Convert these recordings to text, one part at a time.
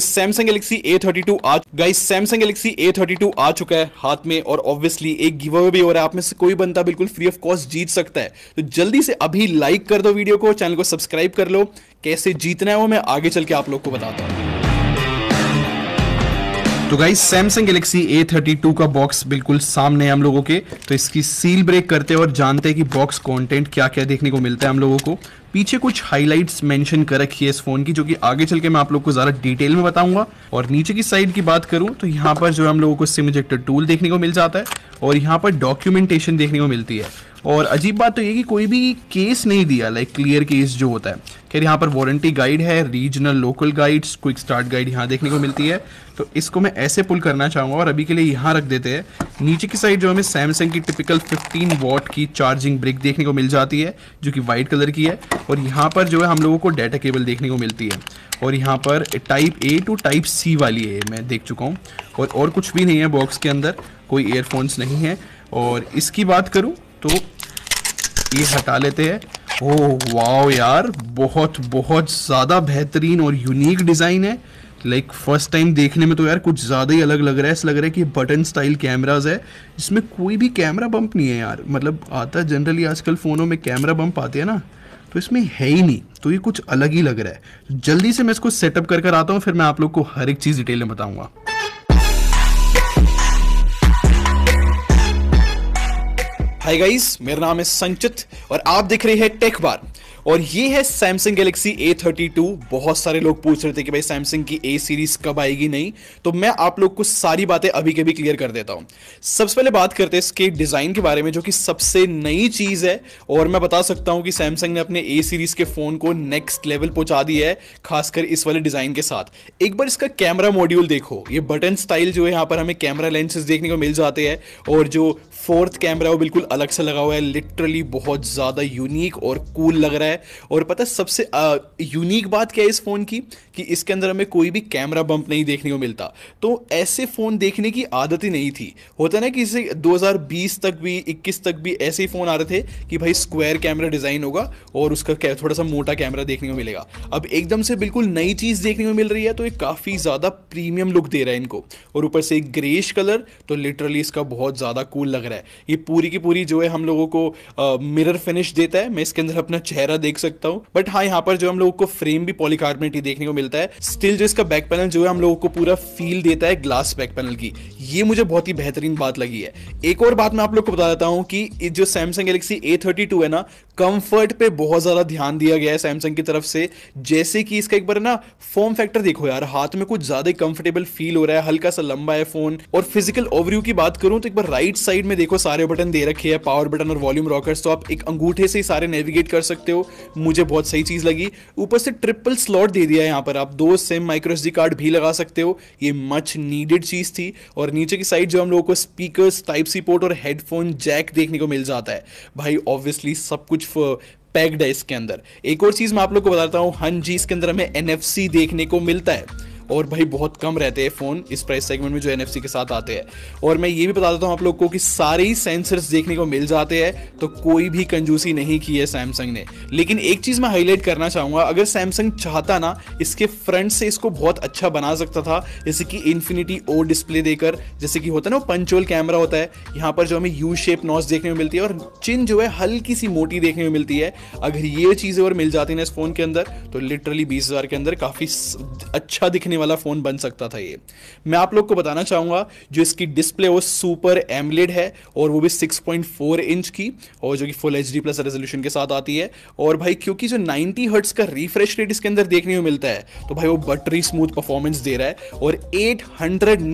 Samsung Galaxy A thirty two आ guys Samsung Galaxy A thirty two आ चुका है हाथ में और ऑब्वियसली एक गिव अवे भी हो रहा है आप में से कोई बनता बिल्कुल फ्री ऑफ कॉस्ट जीत सकता है तो जल्दी से अभी लाइक कर दो वीडियो को चैनल को सब्सक्राइब कर लो कैसे जीतना है वो मैं आगे चल के आप लोग को बताता हूँ तो गाइस सैमसंग गैलेक्सी A32 का बॉक्स बिल्कुल सामने है हम लोगों के तो इसकी सील ब्रेक करते हैं और जानते हैं कि बॉक्स कंटेंट क्या क्या देखने को मिलता है हम लोगों को पीछे कुछ हाइलाइट्स मेंशन कर रखी है इस फोन की जो कि आगे चल के मैं आप लोग को ज़्यादा डिटेल में बताऊंगा और नीचे की साइड की बात करूं तो यहाँ पर जो हम लोगों को सिम इजेक्टर टूल देखने को मिल जाता है और यहाँ पर डॉक्यूमेंटेशन देखने को मिलती है और अजीब बात तो ये कि कोई भी केस नहीं दिया लाइक क्लियर केस जो होता है खैर यहाँ पर वारंटी गाइड है regional local guides quick start guide यहाँ देखने को मिलती है तो इसको मैं ऐसे पुल करना चाहूँगा और अभी के लिए यहाँ रख देते हैं नीचे की साइड जो हमें सैमसंग की टिपिकल 15 वॉट की चार्जिंग ब्रिक देखने को मिल जाती है जो कि वाइट कलर की है और यहाँ पर जो है हम लोगों को डाटा केबल देखने को मिलती है और यहाँ पर type A to type C वाली है मैं देख चुका हूँ और और कुछ भी नहीं है बॉक्स के अंदर कोई ईयरफोन्स नहीं है और इसकी बात करूँ तो ये हटा लेते हैं ओ वाओ यार बहुत बहुत ज़्यादा बेहतरीन और यूनिक डिज़ाइन है लाइक फर्स्ट टाइम देखने में तो यार कुछ ज़्यादा ही अलग लग रहा है ऐसा लग रहा है कि बटन स्टाइल कैमराज है इसमें कोई भी कैमरा बम्प नहीं है यार मतलब आता जनरली आजकल फ़ोनों में कैमरा बम्प आते हैं ना तो इसमें है ही नहीं तो ये कुछ अलग ही लग रहा है जल्दी से मैं इसको सेटअप कर कर आता हूँ फिर मैं आप लोग को हर एक चीज़ डिटेल में बताऊंगा हाय गाइस मेरा नाम है संचित और आप देख रहे हैं टेक बार और ये है Samsung Galaxy A thirty two बहुत सारे लोग पूछ रहे थे कि भाई सैमसंग की ए सीरीज कब आएगी नहीं तो मैं आप लोग को सारी बातें अभी के भी क्लियर कर देता हूं सबसे पहले बात करते हैं इसके डिज़ाइन के बारे में जो कि सबसे नई चीज़ है और मैं बता सकता हूं कि सैमसंग ने अपने ए सीरीज के फ़ोन को नेक्स्ट लेवल पहुंचा दिया है खासकर इस वाले डिज़ाइन के साथ एक बार इसका कैमरा मॉड्यूल देखो ये बटन स्टाइल जो है यहां पर हमें कैमरा लेंसेज देखने को मिल जाते हैं और जो फोर्थ कैमरा वो बिल्कुल अलग से लगा हुआ है लिटरली बहुत ज़्यादा यूनिक और कूल लग रहा है है और पता है सबसे यूनिक बात क्या है इस फ़ोन की कि इसके अंदर हमें कोई भी कैमरा बम्प नहीं देखने को मिलता तो ऐसे फ़ोन देखने की आदत ही नहीं थी होता ना कि इसे 2020 तक भी 21 तक भी ऐसे ही फ़ोन आ रहे थे कि भाई स्क्वायर कैमरा डिज़ाइन होगा और उसका थोड़ा सा मोटा कैमरा देखने को मिलेगा अब एकदम से बिल्कुल नई चीज़ देखने को मिल रही है तो ये काफ़ी ज़्यादा प्रीमियम लुक दे रहा है इनको और ऊपर से ग्रेश कलर तो लिटरली इसका बहुत ज़्यादा कूल लग रहा है ये पूरी की पूरी जो है हम लोगों को मिरर फिनिश देता है मैं इसके अंदर अपना चेहरा देख सकता हूँ बट हाँ यहाँ पर जो हम लोगों को फ्रेम भी पॉलीकार्बोनेट ही देखने को मिलता है स्टिल जो इसका बैक पैनल जो है हम लोगों को पूरा फील देता है ग्लास बैक पैनल की ये मुझे बहुत ही बेहतरीन बात लगी है एक और बात मैं आप लोग को बता देता हूँ कि जो सैमसंग गैलेक्सी ए है ना कंफर्ट पे बहुत ज़्यादा ध्यान दिया गया है सैमसंग की तरफ से जैसे कि इसका एक बार ना फॉर्म फैक्टर देखो यार हाथ में कुछ ज़्यादा कंफर्टेबल फील हो रहा है हल्का सा लंबा है फ़ोन और फिजिकल ओवरव्यू की बात करूं तो एक बार राइट साइड में देखो सारे बटन दे रखे हैं पावर बटन और वॉल्यूम रॉकर्स तो आप एक अंगूठे से ही सारे नेविगेट कर सकते हो मुझे बहुत सही चीज़ लगी ऊपर से ट्रिपल स्लॉट दे दिया है यहाँ पर आप दो सेम माइक्रो कार्ड भी लगा सकते हो ये मच नीडेड चीज़ थी और नीचे की साइड जो हम लोगों को स्पीकर टाइप सी पोर्ट और हेडफोन जैक देखने को मिल जाता है भाई ऑब्वियसली सब कुछ पैक्ड uh, है इसके अंदर एक और चीज़ मैं आप लोग को बताता हूँ हाँ जी इसके अंदर हमें एन देखने को मिलता है और भाई बहुत कम रहते हैं फ़ोन इस प्राइस सेगमेंट में जो एन के साथ आते हैं और मैं ये भी बता देता हूँ आप लोग को कि सारे ही सेंसर्स देखने को मिल जाते हैं तो कोई भी कंजूसी नहीं की है सैमसंग ने लेकिन एक चीज़ मैं हाईलाइट करना चाहूंगा अगर सैमसंग चाहता ना इसके फ्रंट से इसको बहुत अच्छा बना सकता था जैसे कि इन्फिनिटी ओ डिस्प्ले देकर जैसे कि होता है ना पंचोल कैमरा होता है यहाँ पर जो हमें यू शेप नॉस देखने में मिलती है और चिन जो है हल्की सी मोटी देखने में मिलती है अगर ये चीज़ें और मिल जाती ना इस फोन के अंदर तो लिटरली बीस हज़ार के अंदर काफ़ी अच्छा दिखने वाला फ़ोन बन सकता था ये मैं आप लोग को बताना चाहूँगा जो इसकी डिस्प्ले वो सुपर एमलेड है और वो भी 6.4 इंच की और जो कि full H D plus resolution के साथ आती है और भाई क्योंकि जो 90 हर्ट्स का रिफ्रेश रेट इसके अंदर देखने को मिलता है तो भाई वो बटरी स्मूथ परफॉर्मेंस दे रहा है और एट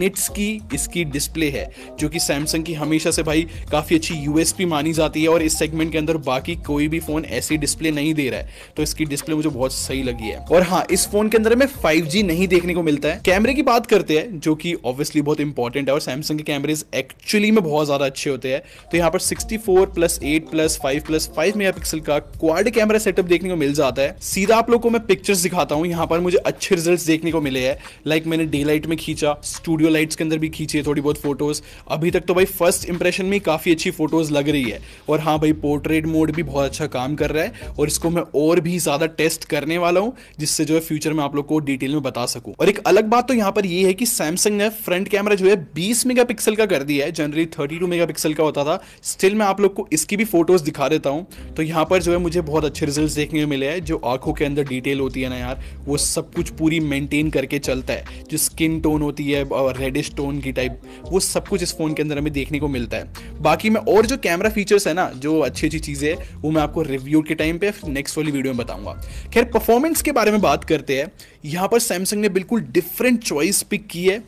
निट्स की इसकी डिस्प्ले है जो कि सैमसंग की हमेशा से भाई काफ़ी अच्छी यूएसपी मानी जाती है और इस सेगमेंट के अंदर बाकी कोई भी फ़ोन ऐसी डिस्प्ले नहीं दे रहा है तो इसकी डिस्प्ले मुझे बहुत सही लगी है और हाँ इस फ़ोन के अंदर मैं 5G नहीं देखने को मिलता है कैमरे की बात करते हैं जो कि ऑब्वियसली बहुत इंपॉर्टेंट है और सैमसंग के कैमरेज एक्चुअली में बहुत ज़्यादा अच्छे होते हैं तो यहाँ पर 64 प्लस 8 प्लस 5 प्लस 5 पिक्सल का क्वाड कैमरा सेटअप देखने को मिल जाता है सीधा आप लोग को मैं पिक्चर्स दिखाता हूँ यहाँ पर मुझे अच्छे रिजल्ट देखने को मिले हैं लाइक मैंने डे लाइट में खींचा स्टूडियो लाइट्स के अंदर भी खींची थोड़ी बहुत फोटोज अभी तक तो भाई फर्स्ट इंप्रेशन में काफ़ी अच्छी फोटोज लग रही है और हाँ भाई पोर्ट्रेट मोड भी बहुत अच्छा काम कर रहा है और इसको मैं और भी ज़्यादा टेस्ट करने वाला हूँ जिससे जो है फ्यूचर में आप लोग को डिटेल में बता सकूँ और एक अलग बात तो यहाँ पर ये है कि सैमसंग ने फ्रंट कैमरा जो है 20 मेगापिक्सल का कर दिया है जनरली 32 मेगापिक्सल का होता था स्टिल मैं आप लोग को इसकी भी फोटोज दिखा देता हूँ तो यहाँ पर जो है मुझे बहुत अच्छे रिजल्ट देखने को मिले हैं जो आंखों के अंदर डिटेल होती है ना यार वो सब कुछ पूरी मेंटेन करके चलता है जो स्किन टोन होती है रेडिश टोन की टाइप वो सब कुछ इस फ़ोन के अंदर हमें देखने को मिलता है बाकी मैं और जो कैमरा फीचर्स है ना जो अच्छी अच्छी चीज़ें है वो मैं आपको रिव्यू के टाइम पे नेक्स्ट वाली वीडियो में बताऊंगा खैर परफॉर्मेंस के बारे में बात करते हैं यहाँ पर सैमसंग ने बिल्कुल बिल्कुल डिफरेंट चॉइस पिक की है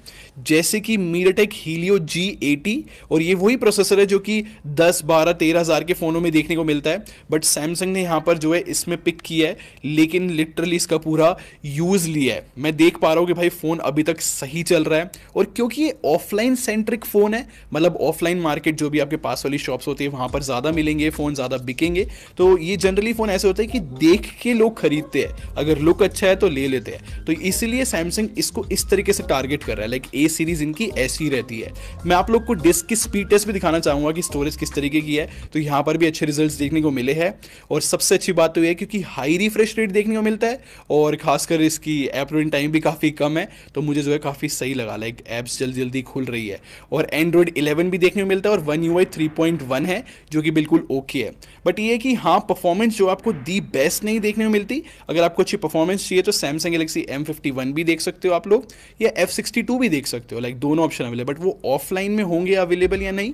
जैसे कि मीराटेक हीलियो जी एटी और ये वही प्रोसेसर है जो कि 10 12 तेरह हज़ार के फ़ोनों में देखने को मिलता है बट सैमसंग ने यहाँ पर जो है इसमें पिक किया है लेकिन लिटरली इसका पूरा यूज़ लिया है मैं देख पा रहा हूँ कि भाई फ़ोन अभी तक सही चल रहा है और क्योंकि ये ऑफलाइन सेंट्रिक फ़ोन है मतलब ऑफलाइन मार्केट जो भी आपके पास वाली शॉप्स होती है वहाँ पर ज़्यादा मिलेंगे फ़ोन ज़्यादा बिकेंगे तो ये जनरली फ़ोन ऐसे होते हैं कि देख के लोग खरीदते हैं अगर लुक अच्छा है तो ले लेते हैं तो इसीलिए सैमसंग सैमसंग इसको इस तरीके से टारगेट कर रहा है लाइक ए सीरीज इनकी ऐसी रहती है मैं आप लोग को डिस्क की स्पीड टेस्ट भी दिखाना चाहूंगा कि स्टोरेज किस तरीके की है तो यहां पर भी अच्छे रिजल्ट देखने को मिले हैं और सबसे अच्छी बात तो यह है क्योंकि हाई रिफ्रेश रेट देखने को मिलता है और खासकर इसकी एप रोइन टाइम भी काफ़ी कम है तो मुझे जो है काफ़ी सही लगा लाइक एप्स जल्दी जल्दी खुल रही है और एंड्रॉइड इलेवन भी देखने को मिलता है और वन यू आई है जो कि बिल्कुल ओके है बट ये कि हाँ परफॉर्मेंस जो आपको दी बेस्ट नहीं देखने को मिलती अगर आपको अच्छी परफॉर्मेंस चाहिए तो सैमसंग गैलेक्सी एम भी देख देख सकते हो आप लोग या एफ सिक्सटी टू भी देख सकते हो लाइक दोनों ऑप्शन अवेलेबल बट वो ऑफलाइन में होंगे अवेलेबल या नहीं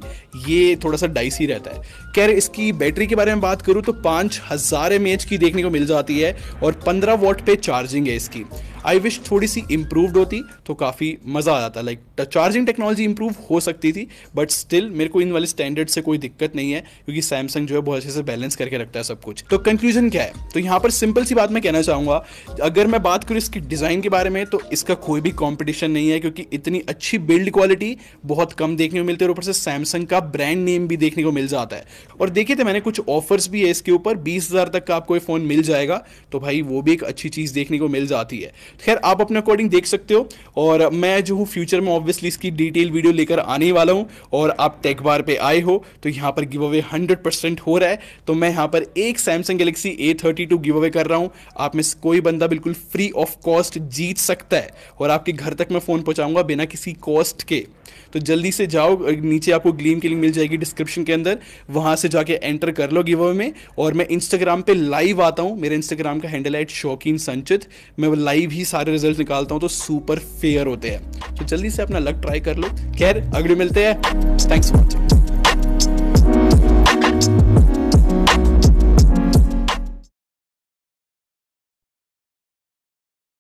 ये थोड़ा सा डाइस ही रहता है खैर इसकी बैटरी के बारे में बात करूँ तो पाँच हज़ार एम की देखने को मिल जाती है और पंद्रह वॉट पे चार्जिंग है इसकी आई विश थोड़ी सी इम्प्रूवड होती तो काफ़ी मज़ा आ जाता लाइक चार्जिंग टेक्नोलॉजी इंप्रूव हो सकती थी बट स्टिल मेरे को इन वाले स्टैंडर्ड से कोई दिक्कत नहीं है क्योंकि सैमसंग जो है बहुत अच्छे से बैलेंस करके रखता है सब कुछ तो कंक्लूजन क्या है तो यहाँ पर सिंपल सी बात मैं कहना चाहूँगा अगर मैं बात करूँ इसकी डिज़ाइन के बारे में तो इसका कोई भी कॉम्पिटिशन नहीं है क्योंकि इतनी अच्छी बिल्ड क्वालिटी बहुत कम देखने को मिलती है और ऊपर से सैमसंग का ब्रांड नेम भी देखने को मिल जाता है और देखिए थे तो मैंने कुछ ऑफर्स भी है इसके ऊपर बीस हज़ार तक का आपको ये फ़ोन मिल जाएगा तो भाई वो भी एक अच्छी चीज़ देखने को मिल जाती है तो खैर आप अपने अकॉर्डिंग देख सकते हो और मैं जो हूँ फ्यूचर में ऑब्वियसली इसकी डिटेल वीडियो लेकर आने वाला हूँ और आप टेक बार पे आए हो तो यहाँ पर गिव अवे हंड्रेड हो रहा है तो मैं यहाँ पर एक Samsung Galaxy A thirty give अवे कर रहा हूँ आप में कोई बंदा बिल्कुल फ्री ऑफ कॉस्ट जीत सकता सकता है और आपके घर तक मैं फ़ोन पहुँचाऊँगा बिना किसी कॉस्ट के तो जल्दी से जाओ नीचे आपको ग्लीम की लिंक मिल जाएगी डिस्क्रिप्शन के अंदर वहाँ से जाके एंटर कर लो गिव में और मैं इंस्टाग्राम पे लाइव आता हूँ मेरे इंस्टाग्राम का हैंडल है शौकीन संचित मैं वो लाइव ही सारे रिजल्ट निकालता हूँ तो सुपर फेयर होते हैं तो जल्दी से अपना लक ट्राई कर लो खैर अगले मिलते हैं थैंक्स फॉर वॉचिंग